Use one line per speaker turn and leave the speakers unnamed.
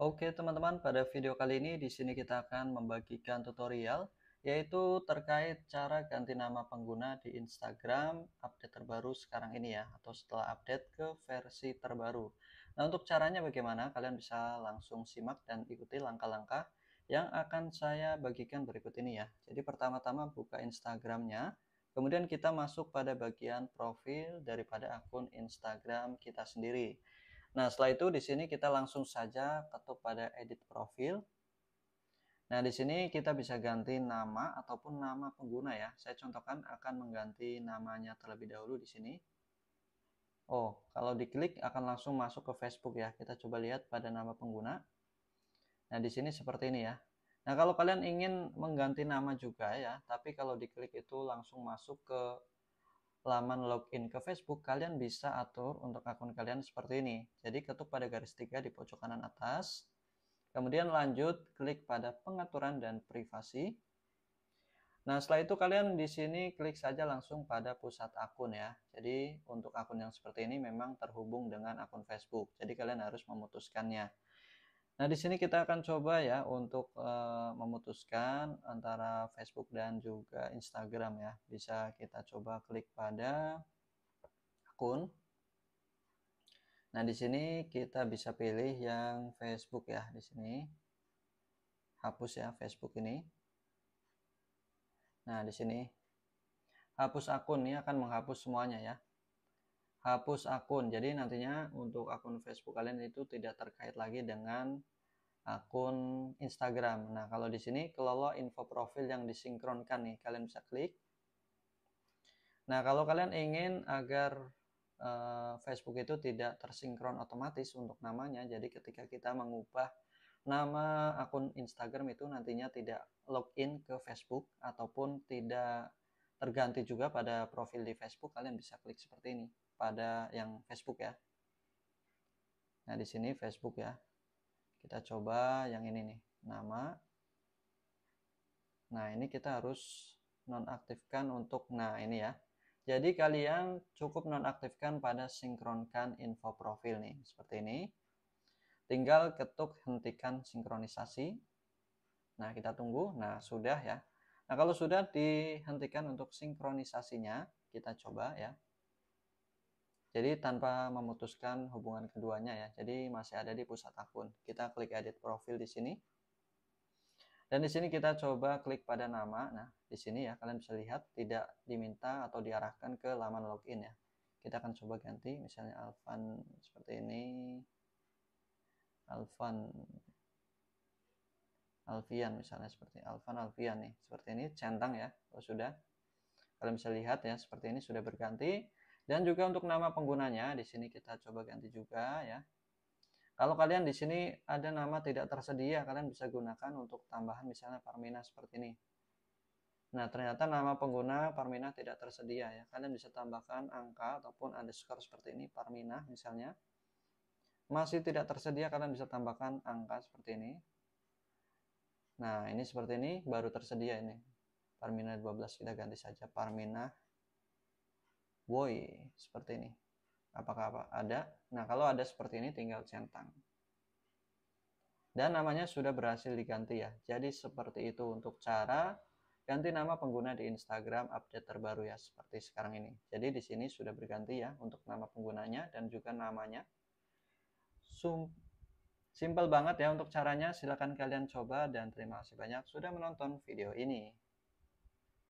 Oke teman-teman, pada video kali ini di sini kita akan membagikan tutorial yaitu terkait cara ganti nama pengguna di Instagram update terbaru sekarang ini ya atau setelah update ke versi terbaru. Nah, untuk caranya bagaimana? Kalian bisa langsung simak dan ikuti langkah-langkah yang akan saya bagikan berikut ini ya. Jadi pertama-tama buka Instagramnya, kemudian kita masuk pada bagian profil daripada akun Instagram kita sendiri. Nah, setelah itu di sini kita langsung saja ketuk pada edit profil. Nah, di sini kita bisa ganti nama ataupun nama pengguna ya. Saya contohkan akan mengganti namanya terlebih dahulu di sini. Oh, kalau diklik akan langsung masuk ke Facebook ya. Kita coba lihat pada nama pengguna. Nah, di sini seperti ini ya. Nah, kalau kalian ingin mengganti nama juga ya, tapi kalau diklik itu langsung masuk ke laman login ke Facebook, kalian bisa atur untuk akun kalian seperti ini. Jadi ketuk pada garis tiga di pojok kanan atas. Kemudian lanjut, klik pada pengaturan dan privasi. Nah, setelah itu kalian di sini klik saja langsung pada pusat akun ya. Jadi untuk akun yang seperti ini memang terhubung dengan akun Facebook. Jadi kalian harus memutuskannya. Nah, di sini kita akan coba ya untuk uh, memutuskan antara Facebook dan juga Instagram ya. Bisa kita coba klik pada akun. Nah, di sini kita bisa pilih yang Facebook ya di sini. Hapus ya Facebook ini. Nah, di sini hapus akun ini akan menghapus semuanya ya hapus akun. Jadi nantinya untuk akun Facebook kalian itu tidak terkait lagi dengan akun Instagram. Nah, kalau di sini kelola info profil yang disinkronkan nih, kalian bisa klik. Nah, kalau kalian ingin agar uh, Facebook itu tidak tersinkron otomatis untuk namanya, jadi ketika kita mengubah nama akun Instagram itu nantinya tidak login ke Facebook ataupun tidak terganti juga pada profil di Facebook, kalian bisa klik seperti ini pada yang Facebook ya. Nah, di sini Facebook ya. Kita coba yang ini nih, nama. Nah, ini kita harus nonaktifkan untuk nah ini ya. Jadi kalian cukup nonaktifkan pada sinkronkan info profil nih, seperti ini. Tinggal ketuk hentikan sinkronisasi. Nah, kita tunggu. Nah, sudah ya. Nah, kalau sudah dihentikan untuk sinkronisasinya, kita coba ya. Jadi tanpa memutuskan hubungan keduanya ya. Jadi masih ada di pusat akun. Kita klik edit profil di sini. Dan di sini kita coba klik pada nama. Nah, di sini ya kalian bisa lihat tidak diminta atau diarahkan ke laman login ya. Kita akan coba ganti misalnya Alvan seperti ini. Alvan Alvian misalnya seperti Alvan Alvian nih seperti ini centang ya kalau sudah kalian bisa lihat ya seperti ini sudah berganti dan juga untuk nama penggunanya, di sini kita coba ganti juga ya. Kalau kalian di sini ada nama tidak tersedia, kalian bisa gunakan untuk tambahan misalnya Parmina seperti ini. Nah, ternyata nama pengguna Parmina tidak tersedia ya. Kalian bisa tambahkan angka ataupun underscore seperti ini Parmina misalnya. Masih tidak tersedia, kalian bisa tambahkan angka seperti ini. Nah, ini seperti ini baru tersedia ini. Parmina 12 kita ganti saja Parmina Woi, seperti ini. Apakah apa? ada? Nah, kalau ada seperti ini tinggal centang. Dan namanya sudah berhasil diganti ya. Jadi seperti itu untuk cara ganti nama pengguna di Instagram update terbaru ya seperti sekarang ini. Jadi di sini sudah berganti ya untuk nama penggunanya dan juga namanya. Sum Simple banget ya untuk caranya. Silahkan kalian coba dan terima kasih banyak sudah menonton video ini.